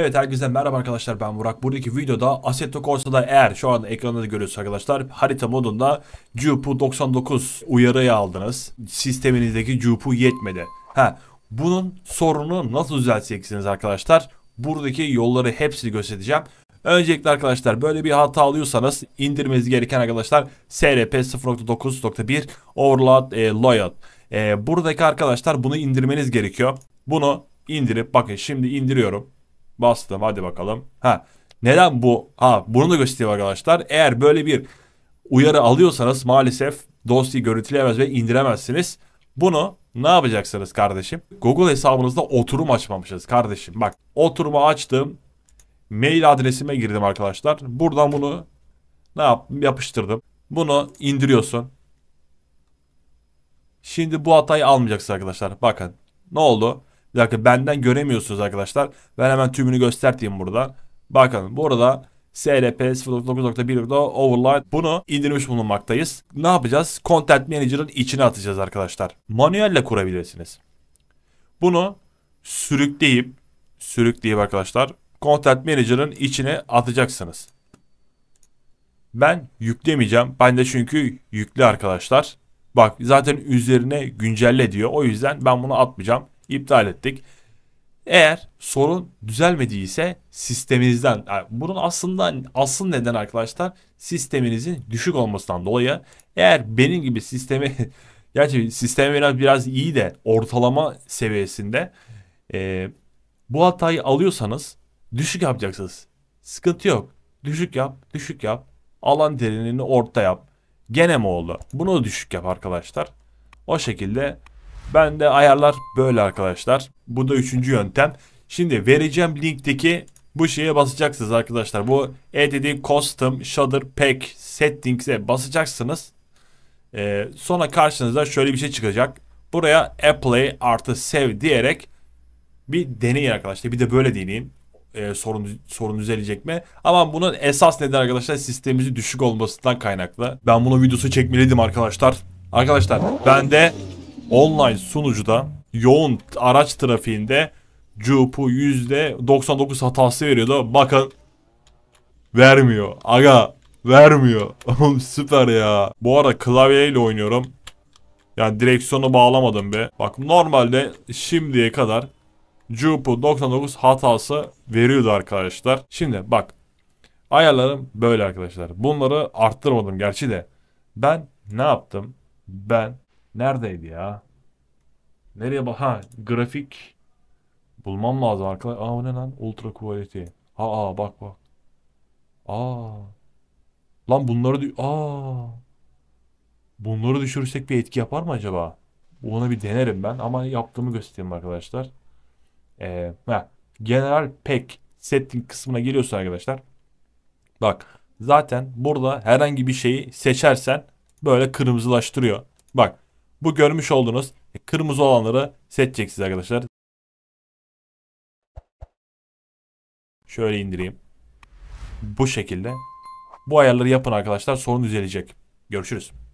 Evet herkese merhaba arkadaşlar ben Burak. Buradaki videoda Assetto Corsa'da eğer şu anda ekranda da görüyorsunuz arkadaşlar harita modunda Jupu 99 uyarıyı aldınız. Sisteminizdeki Jupu yetmedi. Ha bunun sorunu nasıl düzelteceksiniz arkadaşlar? Buradaki yolları hepsini göstereceğim. Öncelikle arkadaşlar böyle bir hata alıyorsanız indirmeniz gereken arkadaşlar SRP 0.9.1 Overload e, Loyal. E, buradaki arkadaşlar bunu indirmeniz gerekiyor. Bunu indirip bakın şimdi indiriyorum. Bastım hadi bakalım. Ha neden bu? Ha bunu da göstereyim arkadaşlar. Eğer böyle bir uyarı alıyorsanız maalesef dosyayı görüntüleyemez ve indiremezsiniz. Bunu ne yapacaksınız kardeşim? Google hesabınızda oturum açmamışız kardeşim. Bak oturumu açtım. Mail adresime girdim arkadaşlar. Buradan bunu ne yaptım? Yapıştırdım. Bunu indiriyorsun. Şimdi bu hatayı almayacaksın arkadaşlar. Bakın ne oldu? Bir dakika benden göremiyorsunuz arkadaşlar. Ben hemen tümünü gösterteyim burada. Bakın bu burada SLP 0.9.1'de overlay bunu indirmiş bulunmaktayız. Ne yapacağız? Content Manager'ın içine atacağız arkadaşlar. Manuelle kurabilirsiniz. Bunu sürükleyip sürükleyip arkadaşlar Content Manager'ın içine atacaksınız. Ben yüklemeyeceğim. Ben de çünkü yüklü arkadaşlar. Bak zaten üzerine güncelle diyor. O yüzden ben bunu atmayacağım iptal ettik. Eğer sorun düzelmediyse ise sisteminizden yani bunun aslında asıl neden arkadaşlar sisteminizin düşük olmasından dolayı eğer benim gibi sistemi gerçi sistem biraz biraz iyi de ortalama seviyesinde e, bu hatayı alıyorsanız düşük yapacaksınız. Sıkıntı yok. Düşük yap, düşük yap. Alan derinliğini orta yap. Gene mi oldu? Bunu düşük yap arkadaşlar. O şekilde ben de ayarlar böyle arkadaşlar. Bu da üçüncü yöntem. Şimdi vereceğim linkteki bu şeye basacaksınız arkadaşlar. Bu edit custom shader pack settings'e basacaksınız. Ee, sonra karşınıza şöyle bir şey çıkacak. Buraya apply artı save diyerek bir deneyin arkadaşlar. Bir de böyle deneyin. Ee, sorun sorun düzelecek mi? Ama bunun esas nedeni arkadaşlar sistemimizi düşük olmasından kaynaklı. Ben bunu videosu çekmeliydim arkadaşlar. Arkadaşlar ben de online sunucuda yoğun araç trafiğinde yüzde %99 hatası veriyordu. Bakın vermiyor. Aga vermiyor. Oğlum süper ya. Bu arada klavyeyle oynuyorum. Yani direksiyonu bağlamadım be. Bak normalde şimdiye kadar Cupu 99 hatası veriyordu arkadaşlar. Şimdi bak ayarlarım böyle arkadaşlar. Bunları arttırmadım gerçi de. Ben ne yaptım? Ben Neredeydi ya? Nereye bak? Ha grafik. Bulmam lazım arkadaşlar. Aa bu ne lan? Ultra quality. Aa bak bak. Aa. Lan bunları aa. Bunları düşürürsek bir etki yapar mı acaba? Ona bir denerim ben ama yaptığımı göstereyim arkadaşlar. Ee, heh. General Pack setting kısmına geliyorsun arkadaşlar. Bak zaten burada herhangi bir şeyi seçersen böyle kırmızılaştırıyor. Bak bu görmüş olduğunuz kırmızı olanları seçeceksiniz arkadaşlar. Şöyle indireyim. Bu şekilde. Bu ayarları yapın arkadaşlar. Sorun düzelecek. Görüşürüz.